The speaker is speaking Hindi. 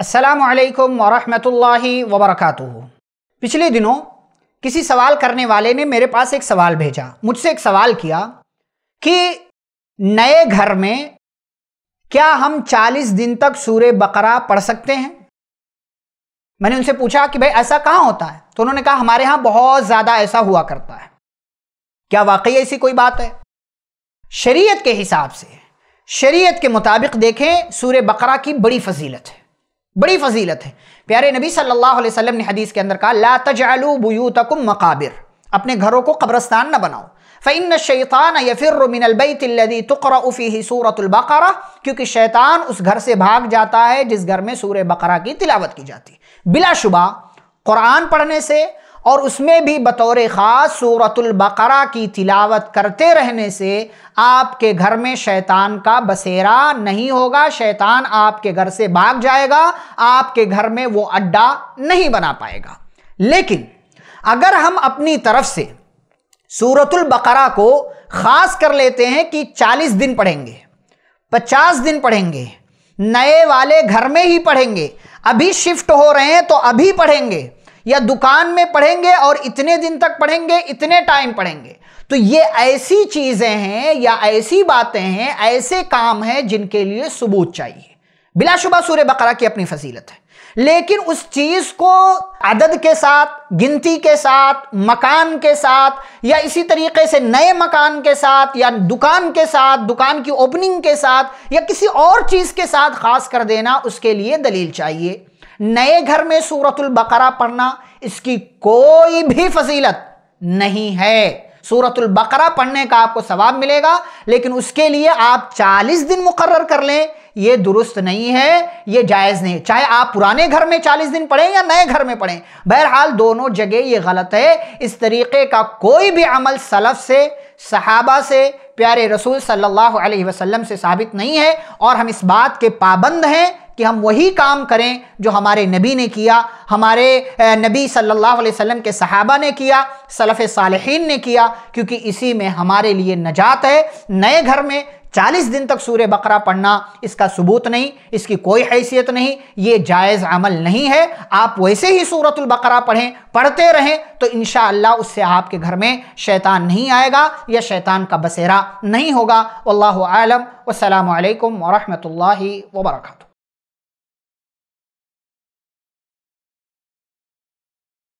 असलकम वरहमतुल्लाहि वबरकातुहु पिछले दिनों किसी सवाल करने वाले ने मेरे पास एक सवाल भेजा मुझसे एक सवाल किया कि नए घर में क्या हम 40 दिन तक सूर्य बकरा पढ़ सकते हैं मैंने उनसे पूछा कि भाई ऐसा कहाँ होता है तो उन्होंने कहा हमारे यहाँ बहुत ज़्यादा ऐसा हुआ करता है क्या वाकई ऐसी कोई बात है शरीयत के हिसाब से शरीयत के मुताबिक देखें सूर्य बकरा की बड़ी फजीलत है बड़ी फजीलत है प्यारे नबी सल्लल्लाहु अलैहि वसल्लम ने हदीस के अंदर कहा ला तजअलू बुयूतकुम मकाबिर अपने घरों को कब्रस्तान न बनाओ فإن الشيطان يفر من البيت الذي تقرأ فيه سورة البقرة क्योंकि शैतान उस घर से भाग जाता है जिस घर में सूरह बकरा की तिलावत की जाती बिलाशुबा कुरान पढ़ने से और उसमें भी बतौर ख़ास सूरतुल्बकरा की तिलावत करते रहने से आपके घर में शैतान का बसेरा नहीं होगा शैतान आपके घर से भाग जाएगा आपके घर में वो अड्डा नहीं बना पाएगा लेकिन अगर हम अपनी तरफ से सूरतुल्बकरा को ख़ास कर लेते हैं कि 40 दिन पढ़ेंगे 50 दिन पढ़ेंगे नए वाले घर में ही पढ़ेंगे अभी शिफ्ट हो रहे हैं तो अभी पढ़ेंगे या दुकान में पढ़ेंगे और इतने दिन तक पढ़ेंगे इतने टाइम पढ़ेंगे तो ये ऐसी चीज़ें हैं या ऐसी बातें हैं ऐसे काम हैं जिनके लिए सबूत चाहिए बिलाशुबा सूर्य बकरा की अपनी फजीलत है लेकिन उस चीज को अदद के साथ गिनती के साथ मकान के साथ या इसी तरीके से नए मकान के साथ या दुकान के साथ दुकान की ओपनिंग के साथ या किसी और चीज के साथ खास कर देना उसके लिए दलील चाहिए नए घर में सूरतुल बकरा पढ़ना इसकी कोई भी फजीलत नहीं है सूरतुल बकरा पढ़ने का आपको सवाब मिलेगा लेकिन उसके लिए आप 40 दिन मुकर्र कर लें ये दुरुस्त नहीं है ये जायज़ नहीं चाहे आप पुराने घर में 40 दिन पढ़ें या नए घर में पढ़ें बहरहाल दोनों जगह ये गलत है इस तरीके का कोई भी अमल सलफ से सहाबा से प्यारे रसूल सल्लल्लाहु अलैहि वसल्लम से साबित नहीं है और हम इस बात के पाबंद हैं कि हम वही काम करें जो हमारे नबी ने किया हमारे नबी सल्लल्लाहु अलैहि वसल्लम के सहाबा ने किया सलफ़ सालहीन ने किया क्योंकि इसी में हमारे लिए नजात है नए घर में चालीस दिन तक सूर्य बकरा पढ़ना इसका सबूत नहीं इसकी कोई हैसियत नहीं ये जायज़ अमल नहीं है आप वैसे ही सूरतुल बकरा पढ़ें पढ़ते रहें तो इन उससे आपके घर में शैतान नहीं आएगा या शैतान का बसेरा नहीं होगा अल्लाह आलम वसलम वरहमल वर्का